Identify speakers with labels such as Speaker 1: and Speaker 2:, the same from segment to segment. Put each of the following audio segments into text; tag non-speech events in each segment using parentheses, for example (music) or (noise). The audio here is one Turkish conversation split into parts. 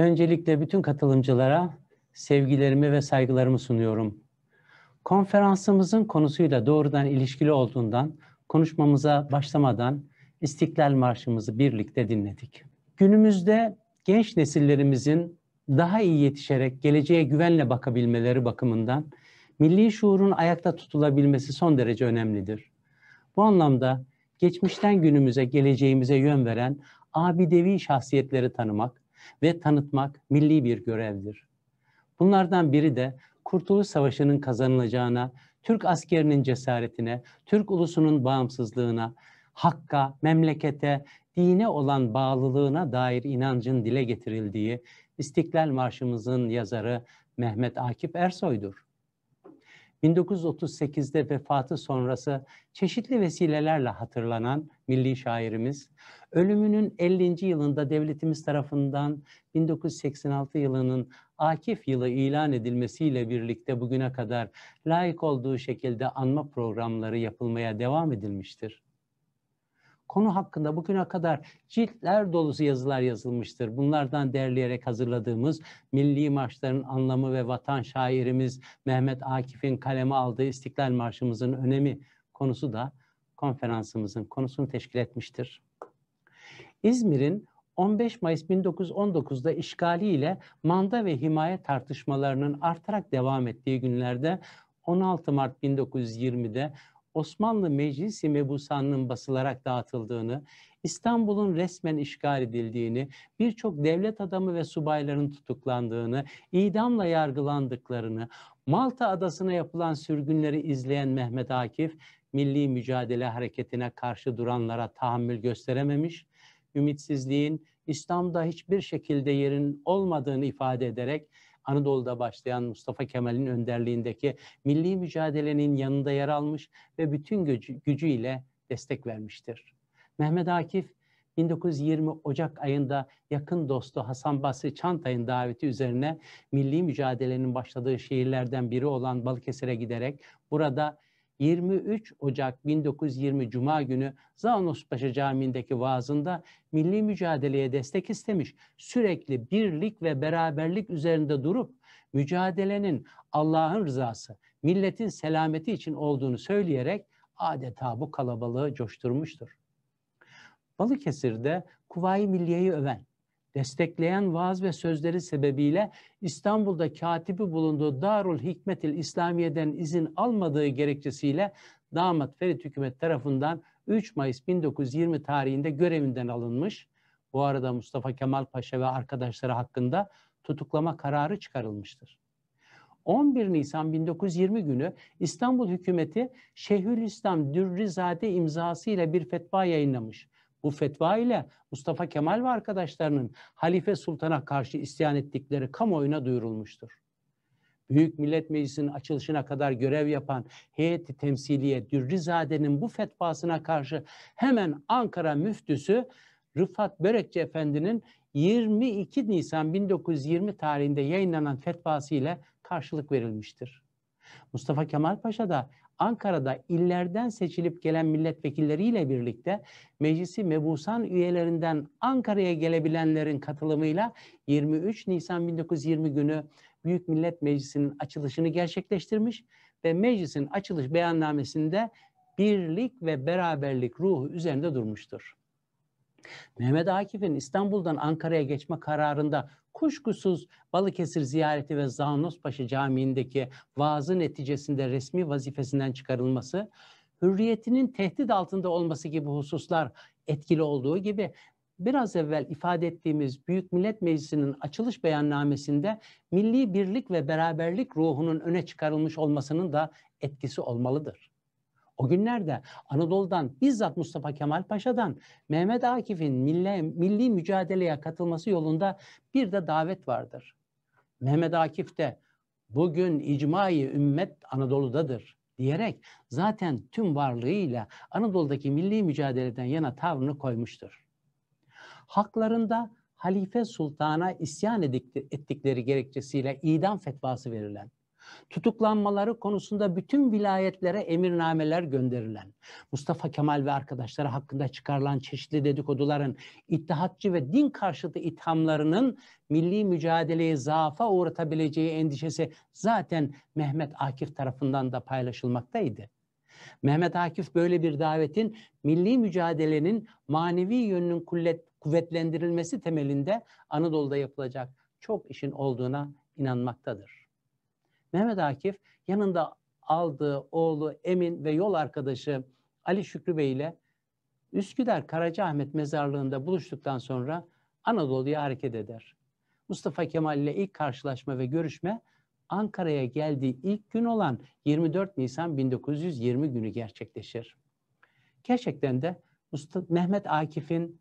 Speaker 1: Öncelikle bütün katılımcılara sevgilerimi ve saygılarımı sunuyorum. Konferansımızın konusuyla doğrudan ilişkili olduğundan konuşmamıza başlamadan İstiklal Marşımızı birlikte dinledik. Günümüzde genç nesillerimizin daha iyi yetişerek geleceğe güvenle bakabilmeleri bakımından milli şuurun ayakta tutulabilmesi son derece önemlidir. Bu anlamda geçmişten günümüze, geleceğimize yön veren abidevi şahsiyetleri tanımak, ve tanıtmak milli bir görevdir. Bunlardan biri de Kurtuluş Savaşı'nın kazanılacağına, Türk askerinin cesaretine, Türk ulusunun bağımsızlığına, hakka, memlekete, dine olan bağlılığına dair inancın dile getirildiği İstiklal Marşımızın yazarı Mehmet Akif Ersoy'dur. 1938'de vefatı sonrası çeşitli vesilelerle hatırlanan milli şairimiz, ölümünün 50. yılında devletimiz tarafından 1986 yılının Akif yılı ilan edilmesiyle birlikte bugüne kadar layık olduğu şekilde anma programları yapılmaya devam edilmiştir konu hakkında bugüne kadar ciltler dolusu yazılar yazılmıştır. Bunlardan derleyerek hazırladığımız milli marşların anlamı ve vatan şairimiz Mehmet Akif'in kaleme aldığı İstiklal Marşımızın önemi konusu da konferansımızın konusunu teşkil etmiştir. İzmir'in 15 Mayıs 1919'da işgaliyle manda ve himaye tartışmalarının artarak devam ettiği günlerde 16 Mart 1920'de Osmanlı Meclisi mebusanının basılarak dağıtıldığını, İstanbul'un resmen işgal edildiğini, birçok devlet adamı ve subayların tutuklandığını, idamla yargılandıklarını, Malta adasına yapılan sürgünleri izleyen Mehmet Akif, milli mücadele hareketine karşı duranlara tahammül gösterememiş, ümitsizliğin İslam'da hiçbir şekilde yerin olmadığını ifade ederek Anadolu'da başlayan Mustafa Kemal'in önderliğindeki milli mücadelenin yanında yer almış ve bütün gücü, gücüyle destek vermiştir. Mehmet Akif 1920 Ocak ayında yakın dostu Hasan Basri Çantay'ın daveti üzerine milli mücadelenin başladığı şehirlerden biri olan Balıkesir'e giderek burada 23 Ocak 1920 Cuma günü Zanospaşa Camii'ndeki vaazında milli mücadeleye destek istemiş. Sürekli birlik ve beraberlik üzerinde durup mücadelenin Allah'ın rızası, milletin selameti için olduğunu söyleyerek adeta bu kalabalığı coşturmuştur. Balıkesir'de Kuvayi Milliye'yi öven, destekleyen vaaz ve sözleri sebebiyle İstanbul'da katibi bulunduğu Darul Hikmetil İslamiye'den izin almadığı gerekçesiyle damat Ferit Hükümet tarafından 3 Mayıs 1920 tarihinde görevinden alınmış. Bu arada Mustafa Kemal Paşa ve arkadaşları hakkında tutuklama kararı çıkarılmıştır. 11 Nisan 1920 günü İstanbul hükümeti Şeyhülislam Dürrizade imzasıyla bir fetva yayınlamış. Bu fetva ile Mustafa Kemal ve arkadaşlarının Halife Sultan'a karşı isyan ettikleri kamuoyuna duyurulmuştur. Büyük Millet Meclisi'nin açılışına kadar görev yapan heyeti temsiliye Dürrizade'nin bu fetvasına karşı hemen Ankara müftüsü Rıfat Börekçi Efendi'nin 22 Nisan 1920 tarihinde yayınlanan fetvası ile karşılık verilmiştir. Mustafa Kemal Paşa da Ankara'da illerden seçilip gelen milletvekilleriyle birlikte meclisi mebusan üyelerinden Ankara'ya gelebilenlerin katılımıyla 23 Nisan 1920 günü Büyük Millet Meclisi'nin açılışını gerçekleştirmiş ve meclisin açılış beyannamesinde birlik ve beraberlik ruhu üzerinde durmuştur. Mehmet Akif'in İstanbul'dan Ankara'ya geçme kararında kuşkusuz Balıkesir ziyareti ve Zanospaşa Camii'ndeki vaazı neticesinde resmi vazifesinden çıkarılması, hürriyetinin tehdit altında olması gibi hususlar etkili olduğu gibi biraz evvel ifade ettiğimiz Büyük Millet Meclisi'nin açılış beyannamesinde milli birlik ve beraberlik ruhunun öne çıkarılmış olmasının da etkisi olmalıdır. O günlerde Anadolu'dan bizzat Mustafa Kemal Paşa'dan Mehmet Akif'in milli, milli mücadeleye katılması yolunda bir de davet vardır. Mehmet Akif de bugün icmai ümmet Anadolu'dadır diyerek zaten tüm varlığıyla Anadolu'daki milli mücadeleden yana tavrını koymuştur. Haklarında Halife Sultan'a isyan ettikleri gerekçesiyle idam fetvası verilen tutuklanmaları konusunda bütün vilayetlere emirnameler gönderilen, Mustafa Kemal ve arkadaşları hakkında çıkarılan çeşitli dedikoduların, ittihatçı ve din karşıtı ithamlarının milli mücadeleyi zaafa uğratabileceği endişesi zaten Mehmet Akif tarafından da paylaşılmaktaydı. Mehmet Akif böyle bir davetin milli mücadelenin manevi yönünün kullet, kuvvetlendirilmesi temelinde Anadolu'da yapılacak çok işin olduğuna inanmaktadır. Mehmet Akif yanında aldığı oğlu Emin ve yol arkadaşı Ali Şükrü Bey ile Üsküdar Karacaahmet mezarlığında buluştuktan sonra Anadolu'ya hareket eder. Mustafa Kemal ile ilk karşılaşma ve görüşme Ankara'ya geldiği ilk gün olan 24 Nisan 1920 günü gerçekleşir. Gerçekten de Mustafa, Mehmet Akif'in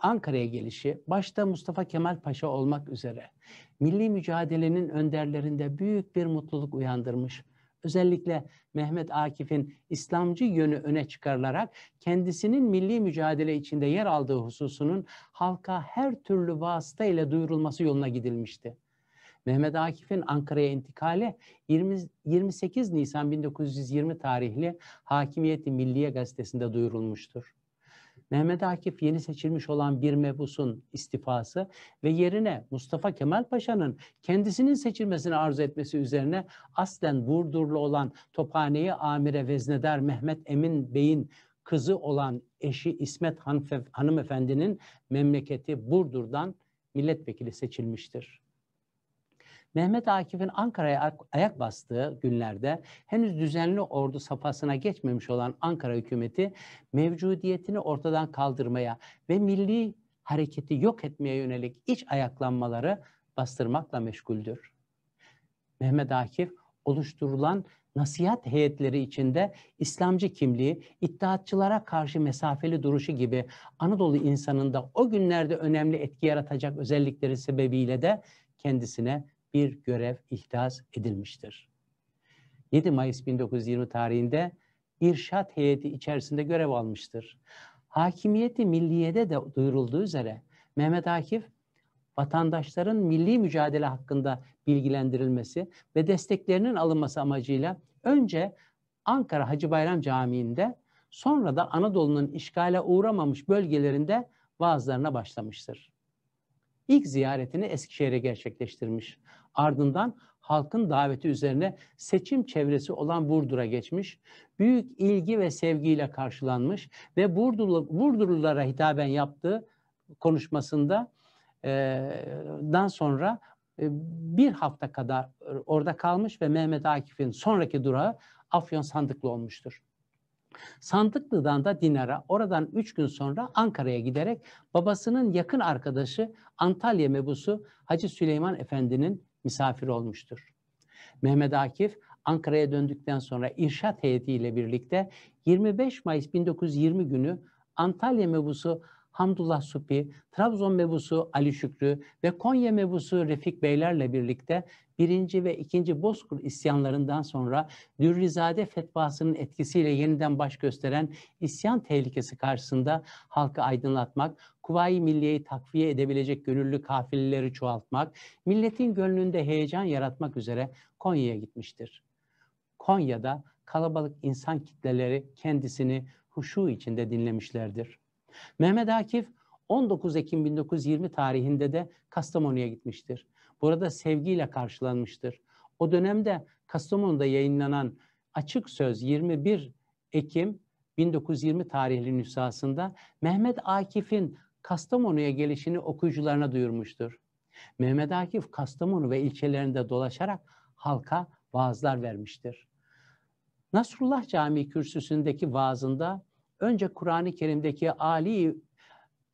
Speaker 1: Ankara'ya gelişi başta Mustafa Kemal Paşa olmak üzere milli mücadelenin önderlerinde büyük bir mutluluk uyandırmış. Özellikle Mehmet Akif'in İslamcı yönü öne çıkarılarak kendisinin milli mücadele içinde yer aldığı hususunun halka her türlü vasıta ile duyurulması yoluna gidilmişti. Mehmet Akif'in Ankara'ya intikali 20, 28 Nisan 1920 tarihli Hakimiyeti Milliye gazetesinde duyurulmuştur. Mehmet Akif yeni seçilmiş olan bir mebusun istifası ve yerine Mustafa Kemal Paşa'nın kendisinin seçilmesini arzu etmesi üzerine aslen Burdurlu olan Tophane'yi amire vezneder Mehmet Emin Bey'in kızı olan eşi İsmet Hanımefendi'nin memleketi Burdur'dan milletvekili seçilmiştir. Mehmet Akif'in Ankara'ya ayak bastığı günlerde henüz düzenli ordu safhasına geçmemiş olan Ankara hükümeti mevcudiyetini ortadan kaldırmaya ve milli hareketi yok etmeye yönelik iç ayaklanmaları bastırmakla meşguldür. Mehmet Akif oluşturulan nasihat heyetleri içinde İslamcı kimliği, iddiatçılara karşı mesafeli duruşu gibi Anadolu insanında o günlerde önemli etki yaratacak özellikleri sebebiyle de kendisine bir görev ihdas edilmiştir. 7 Mayıs 1920 tarihinde irşat heyeti içerisinde görev almıştır. Hakimiyeti milliyede de duyurulduğu üzere Mehmet Akif vatandaşların milli mücadele hakkında bilgilendirilmesi ve desteklerinin alınması amacıyla önce Ankara Hacı Bayram Camii'nde sonra da Anadolu'nun işgale uğramamış bölgelerinde vaazlarına başlamıştır. İlk ziyaretini Eskişehir'e gerçekleştirmiş. Ardından halkın daveti üzerine seçim çevresi olan Burdur'a geçmiş, büyük ilgi ve sevgiyle karşılanmış ve Burdurlulara hitaben yaptığı konuşmasında e, dan sonra e, bir hafta kadar orada kalmış ve Mehmet Akif'in sonraki durağı Afyon Sandıklı olmuştur. Sandıklı'dan da Dinar'a, oradan üç gün sonra Ankara'ya giderek babasının yakın arkadaşı Antalya mebusu Hacı Süleyman Efendi'nin misafir olmuştur. Mehmet Akif Ankara'ya döndükten sonra irşat heyetiyle birlikte 25 Mayıs 1920 günü Antalya mebusu Hamdullah Supi, Trabzon mebusu Ali Şükrü ve Konya mebusu Refik Beylerle birlikte birinci ve ikinci Bozkır isyanlarından sonra Dürrizade fetvasının etkisiyle yeniden baş gösteren isyan tehlikesi karşısında halkı aydınlatmak, Kuvayi Milliye'yi takviye edebilecek gönüllü kafirleri çoğaltmak, milletin gönlünde heyecan yaratmak üzere Konya'ya gitmiştir. Konya'da kalabalık insan kitleleri kendisini huşu içinde dinlemişlerdir. Mehmet Akif 19 Ekim 1920 tarihinde de Kastamonu'ya gitmiştir. Burada sevgiyle karşılanmıştır. O dönemde Kastamonu'da yayınlanan Açık Söz 21 Ekim 1920 tarihli nüshasında Mehmet Akif'in Kastamonu'ya gelişini okuyucularına duyurmuştur. Mehmet Akif Kastamonu ve ilçelerinde dolaşarak halka vaazlar vermiştir. Nasrullah Camii kürsüsündeki vaazında Önce Kur'an-ı Kerim'deki Ali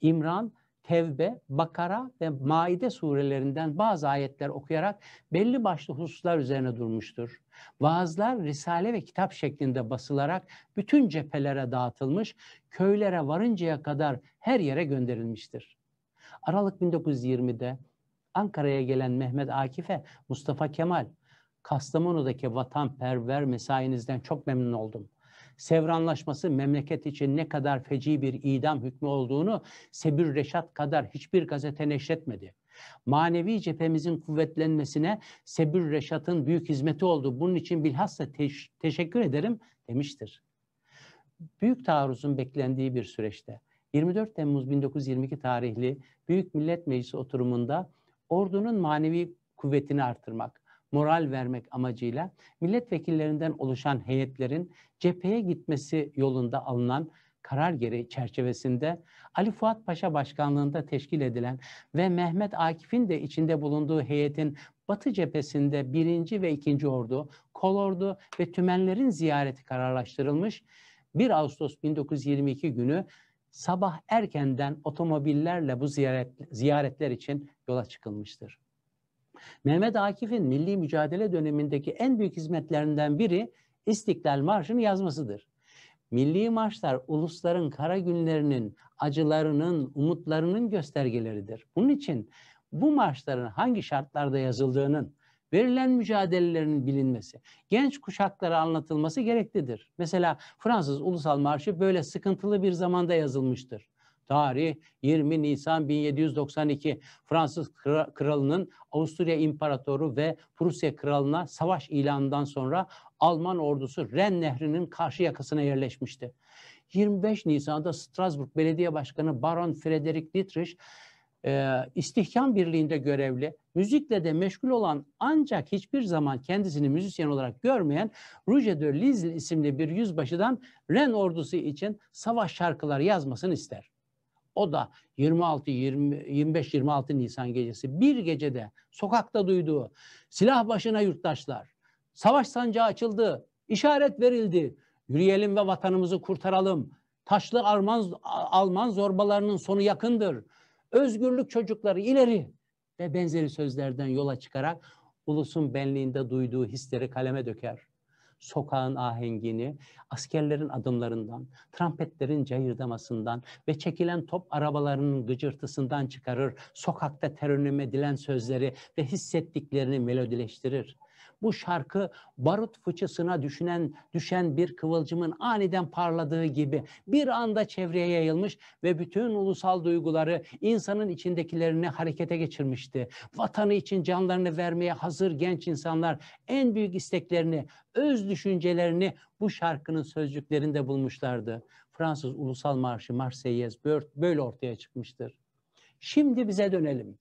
Speaker 1: İmran, Tevbe, Bakara ve Maide surelerinden bazı ayetler okuyarak belli başlı hususlar üzerine durmuştur. Vaazlar risale ve kitap şeklinde basılarak bütün cephelere dağıtılmış, köylere varıncaya kadar her yere gönderilmiştir. Aralık 1920'de Ankara'ya gelen Mehmet Akif'e Mustafa Kemal, Kastamonu'daki vatanperver mesainizden çok memnun oldum. Sevranlaşması memleket için ne kadar feci bir idam hükmü olduğunu Sebir Reşat kadar hiçbir gazete neşretmedi. Manevi cephemizin kuvvetlenmesine Sebir Reşat'ın büyük hizmeti oldu. Bunun için bilhassa teş- teşekkür ederim demiştir. Büyük taarruzun beklendiği bir süreçte 24 Temmuz 1922 tarihli Büyük Millet Meclisi oturumunda ordunun manevi kuvvetini artırmak, moral vermek amacıyla milletvekillerinden oluşan heyetlerin cepheye gitmesi yolunda alınan karar geri çerçevesinde Ali Fuat Paşa başkanlığında teşkil edilen ve Mehmet Akif'in de içinde bulunduğu heyetin Batı cephesinde 1. ve 2. Ordu, Kolordu ve Tümenlerin ziyareti kararlaştırılmış. 1 Ağustos 1922 günü sabah erkenden otomobillerle bu ziyaret, ziyaretler için yola çıkılmıştır. Mehmet Akif'in milli mücadele dönemindeki en büyük hizmetlerinden biri İstiklal Marşı'nı yazmasıdır. Milli marşlar ulusların kara günlerinin, acılarının, umutlarının göstergeleridir. Bunun için bu marşların hangi şartlarda yazıldığının, verilen mücadelelerin bilinmesi, genç kuşaklara anlatılması gereklidir. Mesela Fransız Ulusal Marşı böyle sıkıntılı bir zamanda yazılmıştır. Tarih 20 Nisan 1792 Fransız kralının Avusturya İmparatoru ve Prusya kralına savaş ilanından sonra Alman ordusu Ren Nehri'nin karşı yakasına yerleşmişti. 25 Nisan'da Strasbourg Belediye Başkanı Baron Frederick Dietrich e, istihkam birliğinde görevli, müzikle de meşgul olan ancak hiçbir zaman kendisini müzisyen olarak görmeyen Rouge de Lisle isimli bir yüzbaşıdan Ren ordusu için savaş şarkıları yazmasını ister. O da 26 20 25 26 Nisan gecesi bir gecede sokakta duyduğu silah başına yurttaşlar. Savaş sancağı açıldı. işaret verildi. Yürüyelim ve vatanımızı kurtaralım. Taşlı Alman, Alman zorbalarının sonu yakındır. Özgürlük çocukları ileri ve benzeri sözlerden yola çıkarak ulusun benliğinde duyduğu hisleri kaleme döker sokağın ahengini, askerlerin adımlarından, trampetlerin cayırdamasından ve çekilen top arabalarının gıcırtısından çıkarır, sokakta terennüm edilen sözleri ve hissettiklerini melodileştirir. Bu şarkı barut fıçısına düşünen, düşen bir kıvılcımın aniden parladığı gibi bir anda çevreye yayılmış ve bütün ulusal duyguları insanın içindekilerini harekete geçirmişti. Vatanı için canlarını vermeye hazır genç insanlar en büyük isteklerini, öz düşüncelerini bu şarkının sözcüklerinde bulmuşlardı. Fransız Ulusal Marşı Marseillaise böyle ortaya çıkmıştır. Şimdi bize dönelim.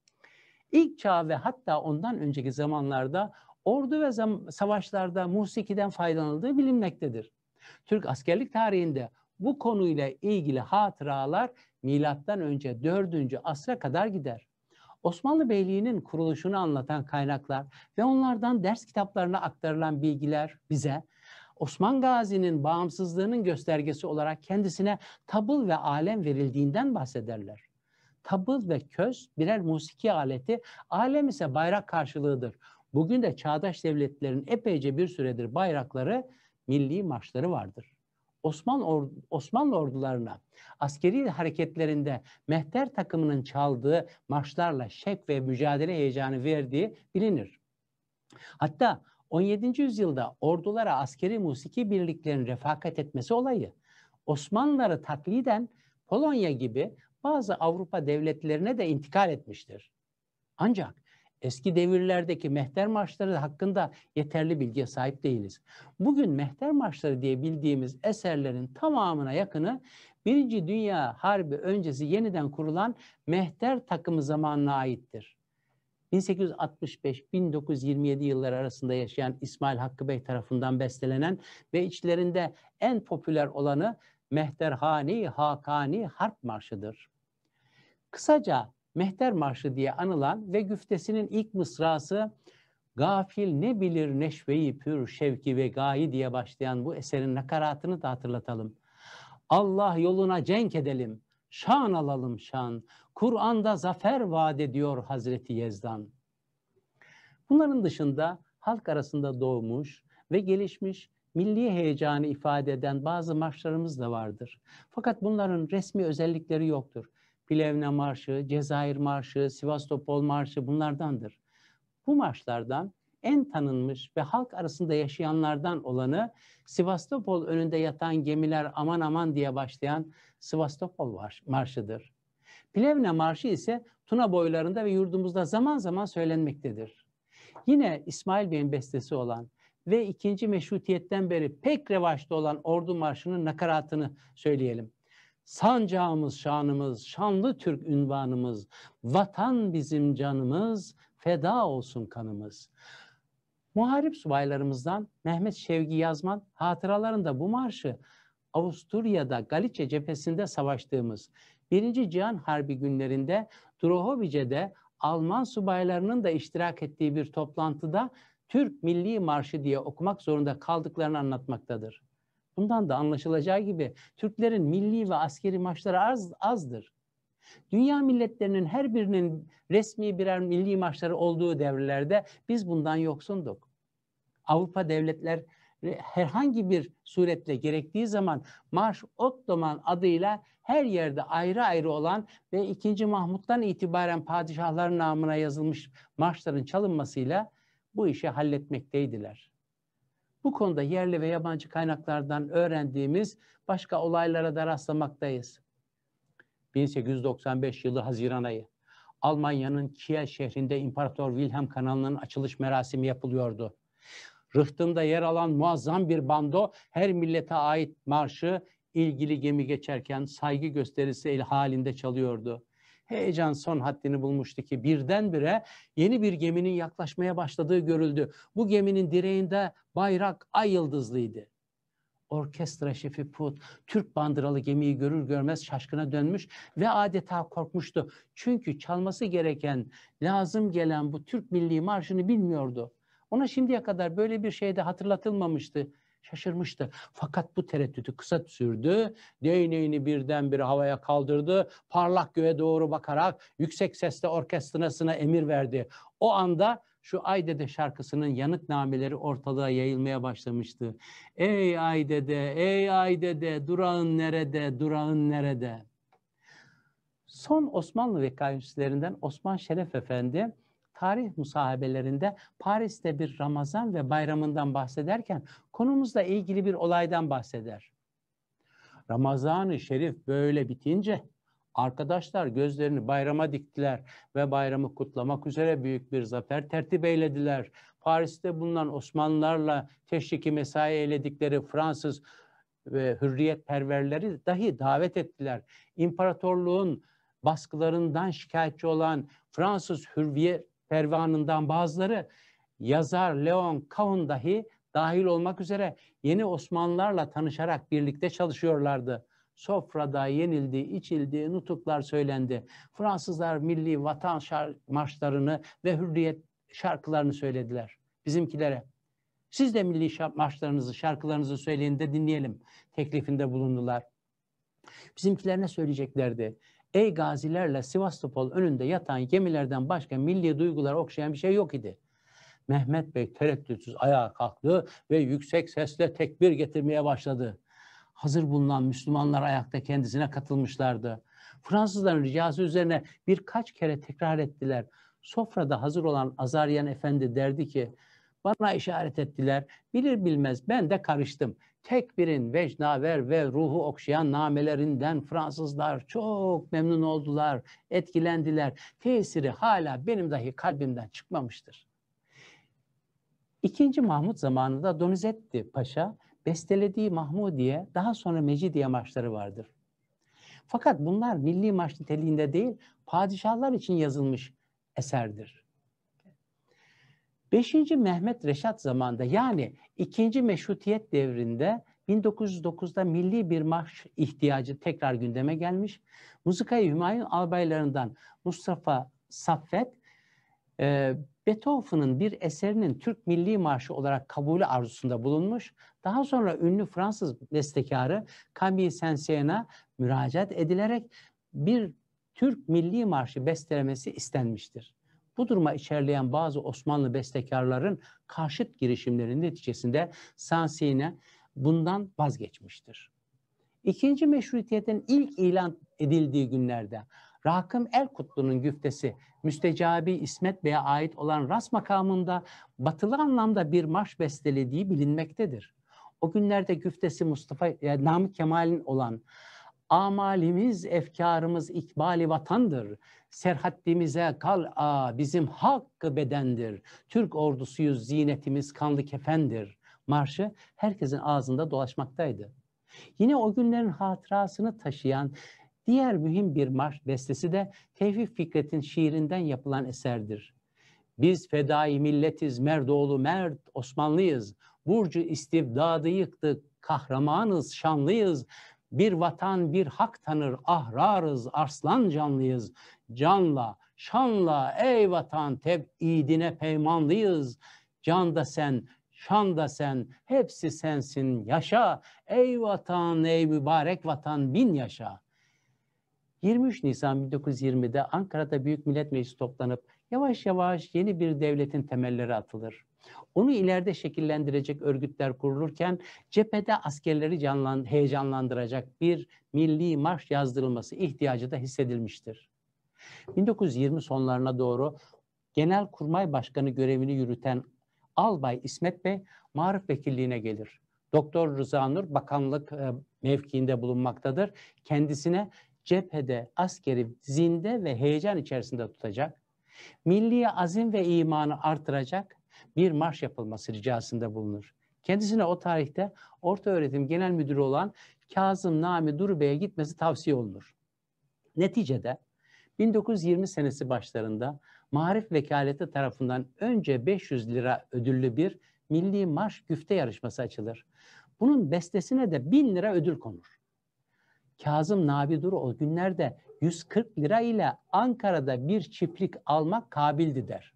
Speaker 1: İlk çağ ve hatta ondan önceki zamanlarda ordu ve savaşlarda musikiden faydalanıldığı bilinmektedir. Türk askerlik tarihinde bu konuyla ilgili hatıralar milattan önce 4. asra kadar gider. Osmanlı Beyliği'nin kuruluşunu anlatan kaynaklar ve onlardan ders kitaplarına aktarılan bilgiler bize Osman Gazi'nin bağımsızlığının göstergesi olarak kendisine tabıl ve alem verildiğinden bahsederler. Tabıl ve köz birer musiki aleti, alem ise bayrak karşılığıdır. Bugün de çağdaş devletlerin epeyce bir süredir bayrakları, milli marşları vardır. Osman or Osmanlı ordularına askeri hareketlerinde mehter takımının çaldığı marşlarla şek ve mücadele heyecanı verdiği bilinir. Hatta 17. yüzyılda ordulara askeri musiki birliklerin refakat etmesi olayı Osmanlıları takliden Polonya gibi bazı Avrupa devletlerine de intikal etmiştir. Ancak Eski devirlerdeki mehter marşları hakkında yeterli bilgiye sahip değiliz. Bugün mehter marşları diye bildiğimiz eserlerin tamamına yakını Birinci Dünya Harbi öncesi yeniden kurulan mehter takımı zamanına aittir. 1865-1927 yılları arasında yaşayan İsmail Hakkı Bey tarafından bestelenen ve içlerinde en popüler olanı Mehterhani Hakani Harp Marşı'dır. Kısaca Mehter Marşı diye anılan ve güftesinin ilk mısrası Gafil ne bilir neşveyi pür şevki ve gayi diye başlayan bu eserin nakaratını da hatırlatalım. Allah yoluna cenk edelim, şan alalım şan. Kur'an'da zafer vaat ediyor Hazreti Yezdan. Bunların dışında halk arasında doğmuş ve gelişmiş milli heyecanı ifade eden bazı marşlarımız da vardır. Fakat bunların resmi özellikleri yoktur. Plevne Marşı, Cezayir Marşı, Sivastopol Marşı bunlardandır. Bu marşlardan en tanınmış ve halk arasında yaşayanlardan olanı Sivastopol önünde yatan gemiler aman aman diye başlayan Sivastopol Marşı'dır. Plevne Marşı ise Tuna boylarında ve yurdumuzda zaman zaman söylenmektedir. Yine İsmail Bey'in bestesi olan ve ikinci meşrutiyetten beri pek revaçta olan Ordu Marşı'nın nakaratını söyleyelim. Sancağımız şanımız, şanlı Türk ünvanımız, vatan bizim canımız, feda olsun kanımız. Muharip subaylarımızdan Mehmet Şevgi Yazman hatıralarında bu marşı Avusturya'da Galiçe cephesinde savaştığımız 1. Cihan Harbi günlerinde Drohobice'de Alman subaylarının da iştirak ettiği bir toplantıda Türk Milli Marşı diye okumak zorunda kaldıklarını anlatmaktadır. Bundan da anlaşılacağı gibi Türklerin milli ve askeri maçları az, azdır. Dünya milletlerinin her birinin resmi birer milli maçları olduğu devirlerde biz bundan yoksunduk. Avrupa devletler herhangi bir suretle gerektiği zaman Marş Ottoman adıyla her yerde ayrı ayrı olan ve 2. Mahmut'tan itibaren padişahların namına yazılmış marşların çalınmasıyla bu işi halletmekteydiler. Bu konuda yerli ve yabancı kaynaklardan öğrendiğimiz başka olaylara da rastlamaktayız. 1895 yılı Haziran ayı. Almanya'nın Kiel şehrinde İmparator Wilhelm kanalının açılış merasimi yapılıyordu. Rıhtımda yer alan muazzam bir bando her millete ait marşı ilgili gemi geçerken saygı gösterisi el halinde çalıyordu. Heyecan son haddini bulmuştu ki birdenbire yeni bir geminin yaklaşmaya başladığı görüldü. Bu geminin direğinde bayrak ay yıldızlıydı. Orkestra şefi Put, Türk bandıralı gemiyi görür görmez şaşkına dönmüş ve adeta korkmuştu. Çünkü çalması gereken, lazım gelen bu Türk milli marşını bilmiyordu. Ona şimdiye kadar böyle bir şey de hatırlatılmamıştı. Şaşırmıştı. Fakat bu tereddütü kısa sürdü. Değneğini birdenbire havaya kaldırdı. Parlak göğe doğru bakarak yüksek sesle orkestrasına emir verdi. O anda şu Ay Dede şarkısının yanık nameleri ortalığa yayılmaya başlamıştı. Ey Ay Dede, ey Ay Dede, durağın nerede, durağın nerede? Son Osmanlı vekaletçilerinden Osman Şeref Efendi tarih musahabelerinde Paris'te bir Ramazan ve bayramından bahsederken konumuzla ilgili bir olaydan bahseder. Ramazan-ı Şerif böyle bitince arkadaşlar gözlerini bayrama diktiler ve bayramı kutlamak üzere büyük bir zafer tertip eylediler. Paris'te bulunan Osmanlılarla teşriki mesai eyledikleri Fransız ve hürriyet perverleri dahi davet ettiler. İmparatorluğun baskılarından şikayetçi olan Fransız hürriyet pervanından bazıları yazar Leon Kahn dahi dahil olmak üzere yeni Osmanlılarla tanışarak birlikte çalışıyorlardı. Sofrada yenildi, içildi, nutuklar söylendi. Fransızlar milli vatan marşlarını ve hürriyet şarkılarını söylediler bizimkilere. Siz de milli marşlarınızı, şarkılarınızı söyleyin de dinleyelim teklifinde bulundular. Bizimkiler ne söyleyeceklerdi? Ey gazilerle Sivastopol önünde yatan gemilerden başka milli duygular okşayan bir şey yok idi. Mehmet Bey tereddütsüz ayağa kalktı ve yüksek sesle tekbir getirmeye başladı. Hazır bulunan Müslümanlar ayakta kendisine katılmışlardı. Fransızların ricası üzerine birkaç kere tekrar ettiler. Sofrada hazır olan Azaryan Efendi derdi ki, bana işaret ettiler, bilir bilmez ben de karıştım. Tek birin vecnaver ve ruhu okşayan namelerinden Fransızlar çok memnun oldular, etkilendiler. Tesiri hala benim dahi kalbimden çıkmamıştır. İkinci Mahmut zamanında Donizetti Paşa bestelediği Mahmudiye daha sonra Mecidiye maçları vardır. Fakat bunlar milli maç niteliğinde değil, padişahlar için yazılmış eserdir. 5. Mehmet Reşat zamanında yani 2. Meşrutiyet devrinde 1909'da milli bir marş ihtiyacı tekrar gündeme gelmiş. Muzikayı Hümayun albaylarından Mustafa Saffet, e, Beethoven'ın bir eserinin Türk Milli Marşı olarak kabulü arzusunda bulunmuş. Daha sonra ünlü Fransız bestekarı Camille Saint-Saëns'a müracaat edilerek bir Türk Milli Marşı bestelemesi istenmiştir. Bu duruma içerleyen bazı Osmanlı bestekarların karşıt girişimlerinin neticesinde Sansine bundan vazgeçmiştir. İkinci meşrutiyetin ilk ilan edildiği günlerde Rakım Erkutlu'nun güftesi Müstecabi İsmet Bey'e ait olan ras makamında batılı anlamda bir marş bestelediği bilinmektedir. O günlerde güftesi Mustafa yani e, Namık Kemal'in olan Amalimiz, efkarımız ikbali vatandır. Serhaddimize kal'a bizim hakkı bedendir. Türk ordusuyuz, zinetimiz kanlı kefendir. Marşı herkesin ağzında dolaşmaktaydı. Yine o günlerin hatırasını taşıyan diğer mühim bir marş bestesi de Tevfik Fikret'in şiirinden yapılan eserdir. Biz fedai milletiz, Merdoğlu Mert, Osmanlıyız. Burcu istibdadı yıktık, kahramanız, şanlıyız. Bir vatan bir hak tanır ahrarız arslan canlıyız. Canla şanla ey vatan tebidine peymanlıyız. Can da sen şan da sen hepsi sensin yaşa. Ey vatan ey mübarek vatan bin yaşa. 23 Nisan 1920'de Ankara'da Büyük Millet Meclisi toplanıp yavaş yavaş yeni bir devletin temelleri atılır. Onu ileride şekillendirecek örgütler kurulurken cephede askerleri canlan, heyecanlandıracak bir milli marş yazdırılması ihtiyacı da hissedilmiştir. 1920 sonlarına doğru Genel Kurmay Başkanı görevini yürüten Albay İsmet Bey Marif Vekilliğine gelir. Doktor Rıza Nur bakanlık e, mevkiinde bulunmaktadır. Kendisine cephede askeri zinde ve heyecan içerisinde tutacak, milli azim ve imanı artıracak, bir marş yapılması ricasında bulunur. Kendisine o tarihte orta öğretim genel müdürü olan Kazım Nami Duru Bey'e gitmesi tavsiye olunur. Neticede 1920 senesi başlarında Marif Vekaleti tarafından önce 500 lira ödüllü bir milli marş güfte yarışması açılır. Bunun bestesine de 1000 lira ödül konur. Kazım Nabi Duru o günlerde 140 lira ile Ankara'da bir çiftlik almak kabildi der.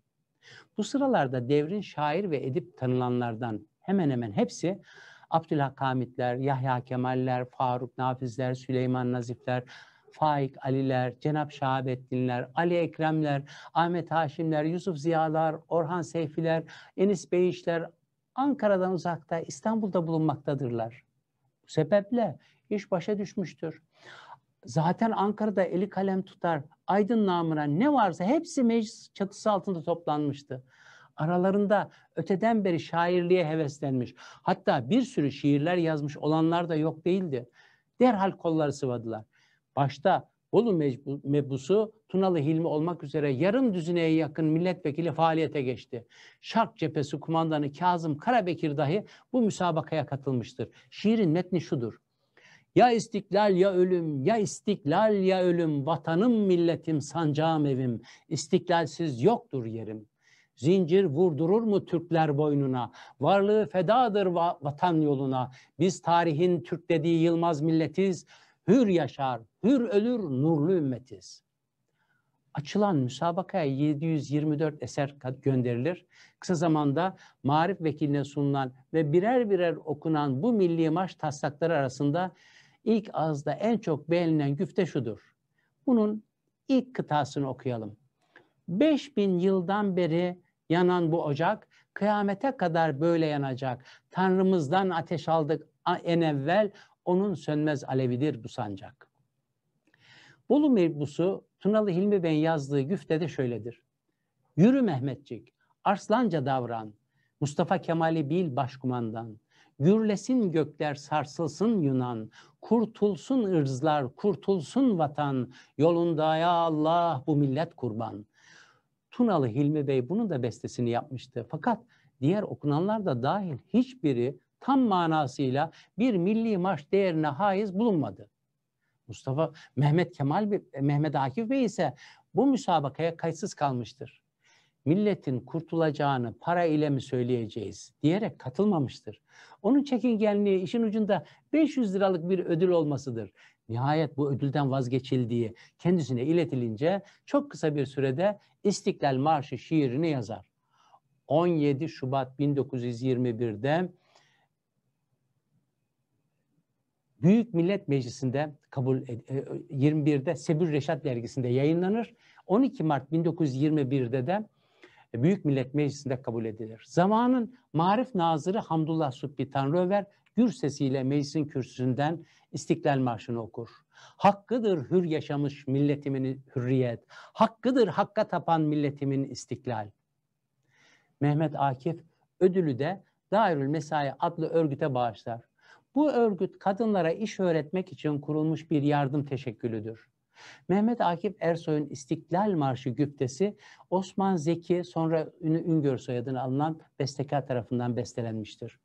Speaker 1: Bu sıralarda devrin şair ve edip tanınanlardan hemen hemen hepsi Abdülhakamitler, Yahya Kemaller, Faruk Nafizler, Süleyman Nazifler, Faik Aliler, Cenap Şahabettinler, Ali Ekremler, Ahmet Haşimler, Yusuf Ziyalar, Orhan Seyfiler, Enis Beyişler Ankara'dan uzakta İstanbul'da bulunmaktadırlar. Bu sebeple iş başa düşmüştür. Zaten Ankara'da eli kalem tutar, Aydın namına ne varsa hepsi meclis çatısı altında toplanmıştı. Aralarında öteden beri şairliğe heveslenmiş, hatta bir sürü şiirler yazmış olanlar da yok değildi. Derhal kolları sıvadılar. Başta Bolu mebusu Tunalı Hilmi olmak üzere yarım düzineye yakın milletvekili faaliyete geçti. Şark cephesi kumandanı Kazım Karabekir dahi bu müsabakaya katılmıştır. Şiirin metni şudur. Ya istiklal ya ölüm, ya istiklal ya ölüm, vatanım milletim sancağım evim, istiklalsiz yoktur yerim. Zincir vurdurur mu Türkler boynuna? Varlığı fedadır va vatan yoluna. Biz tarihin Türk dediği Yılmaz milletiz. Hür yaşar, hür ölür, nurlu ümmetiz. Açılan müsabakaya 724 eser gönderilir. Kısa zamanda Marif Vekili'ne sunulan ve birer birer okunan bu milli maç taslakları arasında ilk ağızda en çok beğenilen güfte şudur. Bunun ilk kıtasını okuyalım. 5000 yıldan beri yanan bu ocak kıyamete kadar böyle yanacak. Tanrımızdan ateş aldık en evvel onun sönmez alevidir bu sancak. Bolu mebbusu Tunalı Hilmi Bey'in yazdığı güftede şöyledir. Yürü Mehmetçik, arslanca davran, Mustafa Kemal'i bil başkumandan. Gürlesin gökler sarsılsın Yunan, kurtulsun ırzlar, kurtulsun vatan, yolunda ya Allah bu millet kurban. Tunalı Hilmi Bey bunun da bestesini yapmıştı. Fakat diğer okunanlar da dahil hiçbiri tam manasıyla bir milli marş değerine haiz bulunmadı. Mustafa Mehmet Kemal Mehmet Akif Bey ise bu müsabakaya kayıtsız kalmıştır milletin kurtulacağını para ile mi söyleyeceğiz diyerek katılmamıştır. Onun çekingenliği işin ucunda 500 liralık bir ödül olmasıdır. Nihayet bu ödülden vazgeçildiği kendisine iletilince çok kısa bir sürede İstiklal Marşı şiirini yazar. 17 Şubat 1921'de Büyük Millet Meclisi'nde kabul 21'de e, Sebir Reşat dergisinde yayınlanır. 12 Mart 1921'de de e, Büyük Millet Meclisi'nde kabul edilir. Zamanın Marif Nazırı Hamdullah Subbi Tanrıöver gür sesiyle meclisin kürsüsünden İstiklal Marşı'nı okur. Hakkıdır hür yaşamış milletimin hürriyet, hakkıdır hakka tapan milletimin istiklal. Mehmet Akif ödülü de Dairül Mesai adlı örgüte bağışlar. Bu örgüt kadınlara iş öğretmek için kurulmuş bir yardım teşekkülüdür. Mehmet Akif Ersoy'un İstiklal Marşı güftesi Osman Zeki sonra Üngör soyadını alınan bestekar tarafından bestelenmiştir.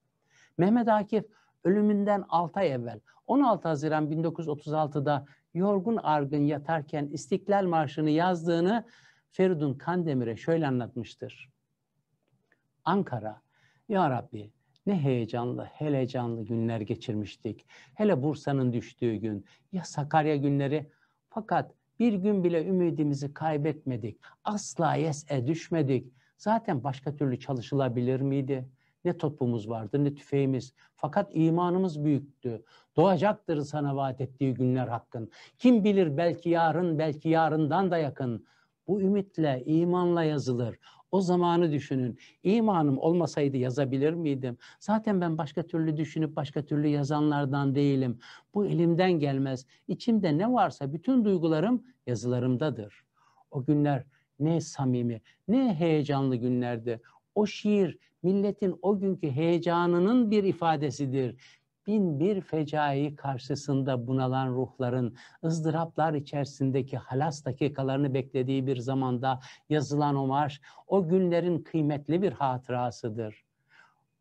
Speaker 1: Mehmet Akif ölümünden 6 ay evvel 16 Haziran 1936'da yorgun argın yatarken İstiklal Marşı'nı yazdığını Feridun Kandemir'e şöyle anlatmıştır. Ankara, Ya Rabbi ne heyecanlı, hele canlı günler geçirmiştik. Hele Bursa'nın düştüğü gün, ya Sakarya günleri, fakat bir gün bile ümidimizi kaybetmedik. Asla yes'e düşmedik. Zaten başka türlü çalışılabilir miydi? Ne topumuz vardı ne tüfeğimiz. Fakat imanımız büyüktü. Doğacaktır sana vaat ettiği günler hakkın. Kim bilir belki yarın belki yarından da yakın. Bu ümitle imanla yazılır. O zamanı düşünün. İmanım olmasaydı yazabilir miydim? Zaten ben başka türlü düşünüp başka türlü yazanlardan değilim. Bu elimden gelmez. İçimde ne varsa bütün duygularım yazılarımdadır. O günler ne samimi, ne heyecanlı günlerdi. O şiir milletin o günkü heyecanının bir ifadesidir bin bir fecai karşısında bunalan ruhların ızdıraplar içerisindeki halas dakikalarını beklediği bir zamanda yazılan o marş o günlerin kıymetli bir hatırasıdır.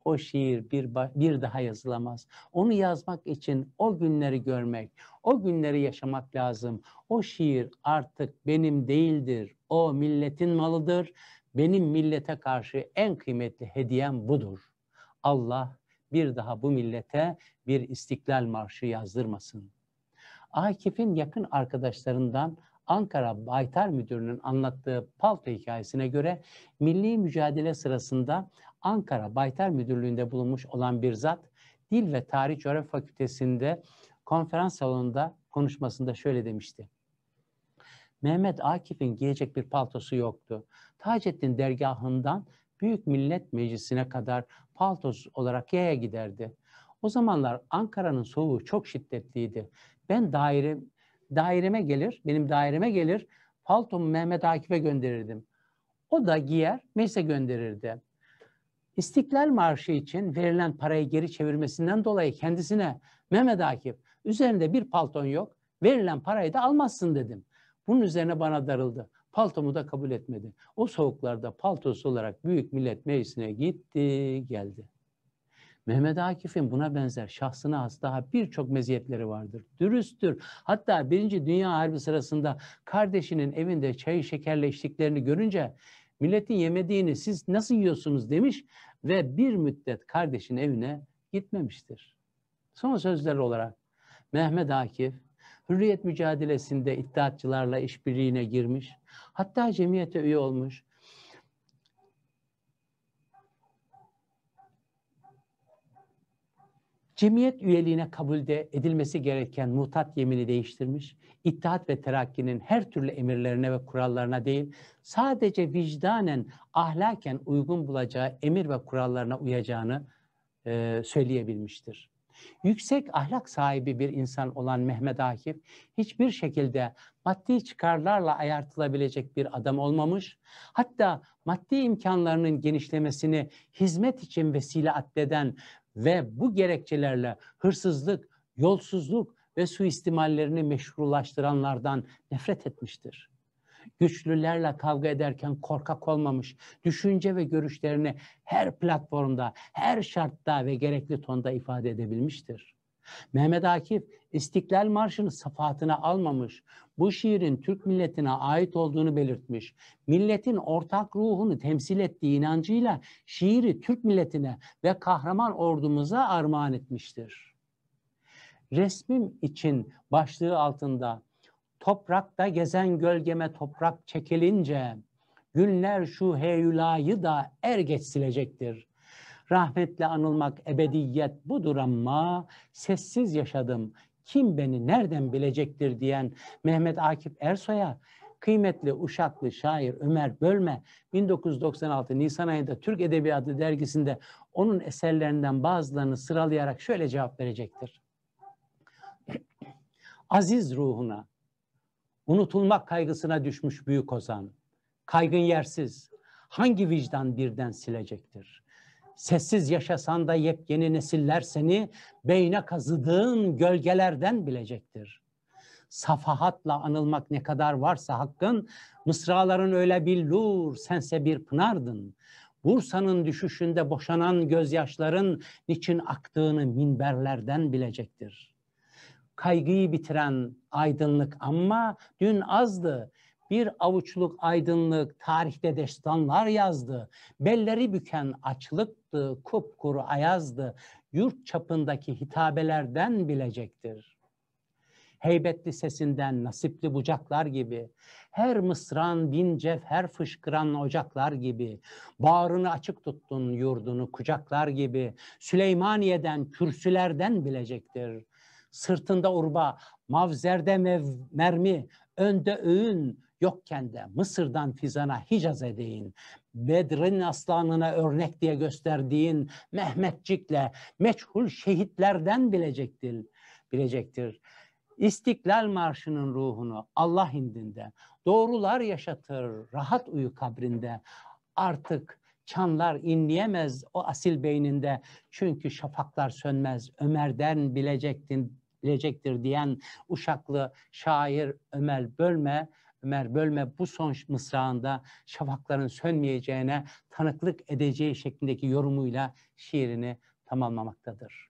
Speaker 1: O şiir bir, bir daha yazılamaz. Onu yazmak için o günleri görmek, o günleri yaşamak lazım. O şiir artık benim değildir, o milletin malıdır. Benim millete karşı en kıymetli hediyem budur. Allah bir daha bu millete bir istiklal marşı yazdırmasın. Akif'in yakın arkadaşlarından Ankara Baytar Müdürü'nün anlattığı palto hikayesine göre milli mücadele sırasında Ankara Baytar Müdürlüğü'nde bulunmuş olan bir zat Dil ve Tarih Coğrafya Fakültesi'nde konferans salonunda konuşmasında şöyle demişti. Mehmet Akif'in giyecek bir paltosu yoktu. Taceddin dergahından Büyük Millet Meclisi'ne kadar paltos olarak yaya giderdi. O zamanlar Ankara'nın soğuğu çok şiddetliydi. Ben daire, daireme gelir, benim daireme gelir, paltomu Mehmet Akif'e gönderirdim. O da giyer, meclise gönderirdi. İstiklal Marşı için verilen parayı geri çevirmesinden dolayı kendisine Mehmet Akif üzerinde bir palton yok verilen parayı da almazsın dedim. Bunun üzerine bana darıldı. Paltomu da kabul etmedi. O soğuklarda paltosu olarak Büyük Millet Meclisi'ne gitti, geldi. Mehmet Akif'in buna benzer şahsına has daha birçok meziyetleri vardır. Dürüsttür. Hatta Birinci Dünya Harbi sırasında kardeşinin evinde çayı şekerleştiklerini görünce milletin yemediğini siz nasıl yiyorsunuz demiş ve bir müddet kardeşin evine gitmemiştir. Son sözler olarak Mehmet Akif hürriyet mücadelesinde iddiatçılarla işbirliğine girmiş. Hatta cemiyete üye olmuş. Cemiyet üyeliğine kabulde edilmesi gereken mutat yemini değiştirmiş, İttihat ve Terakki'nin her türlü emirlerine ve kurallarına değil, sadece vicdanen, ahlaken uygun bulacağı emir ve kurallarına uyacağını e, söyleyebilmiştir. Yüksek ahlak sahibi bir insan olan Mehmet Akif hiçbir şekilde maddi çıkarlarla ayartılabilecek bir adam olmamış. Hatta maddi imkanlarının genişlemesini hizmet için vesile addeden ve bu gerekçelerle hırsızlık, yolsuzluk ve suistimallerini meşrulaştıranlardan nefret etmiştir güçlülerle kavga ederken korkak olmamış, düşünce ve görüşlerini her platformda, her şartta ve gerekli tonda ifade edebilmiştir. Mehmet Akif İstiklal Marşı'nı safahatına almamış, bu şiirin Türk milletine ait olduğunu belirtmiş, milletin ortak ruhunu temsil ettiği inancıyla şiiri Türk milletine ve kahraman ordumuza armağan etmiştir. Resmim için başlığı altında Toprakta gezen gölgeme toprak çekilince günler şu heyulayı da er geç Rahmetle anılmak ebediyet budur ama sessiz yaşadım. Kim beni nereden bilecektir diyen Mehmet Akif Ersoy'a kıymetli Uşaklı şair Ömer Bölme 1996 Nisan ayında Türk Edebiyatı dergisinde onun eserlerinden bazılarını sıralayarak şöyle cevap verecektir. (clears throat) Aziz ruhuna Unutulmak kaygısına düşmüş büyük ozan. Kaygın yersiz. Hangi vicdan birden silecektir? Sessiz yaşasan da yepyeni nesiller seni beyne kazıdığın gölgelerden bilecektir. Safahatla anılmak ne kadar varsa hakkın, mısraların öyle bir billur, sense bir pınardın. Bursa'nın düşüşünde boşanan gözyaşların niçin aktığını minberlerden bilecektir.'' kaygıyı bitiren aydınlık ama dün azdı. Bir avuçluk aydınlık tarihte destanlar yazdı. Belleri büken açlıktı, kupkuru ayazdı. Yurt çapındaki hitabelerden bilecektir. Heybetli sesinden nasipli bucaklar gibi, her mısran bin cevher fışkıran ocaklar gibi, bağrını açık tuttun yurdunu kucaklar gibi, Süleymaniye'den kürsülerden bilecektir.'' sırtında urba, mavzerde mev, mermi, önde öğün, yokken de Mısır'dan Fizan'a Hicaz edeyim. Bedrin aslanına örnek diye gösterdiğin Mehmetçik'le meçhul şehitlerden bilecektir. bilecektir. İstiklal Marşı'nın ruhunu Allah indinde, doğrular yaşatır, rahat uyu kabrinde. Artık çanlar inleyemez o asil beyninde. Çünkü şafaklar sönmez, Ömer'den bilecektin bilecektir diyen Uşaklı şair Ömer Bölme Ömer Bölme bu son mısrağında şafakların sönmeyeceğine tanıklık edeceği şeklindeki yorumuyla şiirini tamamlamaktadır.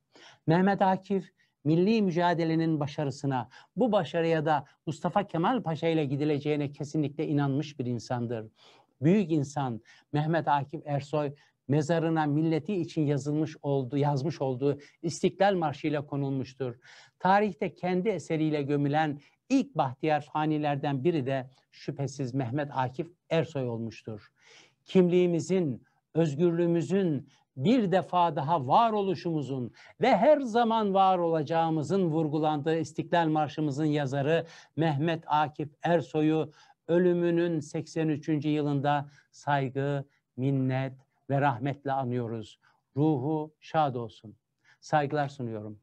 Speaker 1: Mehmet Akif milli mücadelenin başarısına, bu başarıya da Mustafa Kemal Paşa ile gidileceğine kesinlikle inanmış bir insandır. Büyük insan Mehmet Akif Ersoy mezarına milleti için yazılmış oldu, yazmış olduğu İstiklal Marşı ile konulmuştur. Tarihte kendi eseriyle gömülen ilk Bahtiyar fanilerden biri de şüphesiz Mehmet Akif Ersoy olmuştur. Kimliğimizin, özgürlüğümüzün, bir defa daha varoluşumuzun ve her zaman var olacağımızın vurgulandığı İstiklal Marşımızın yazarı Mehmet Akif Ersoy'u ölümünün 83. yılında saygı, minnet, ve rahmetle anıyoruz. Ruhu şad olsun. Saygılar sunuyorum.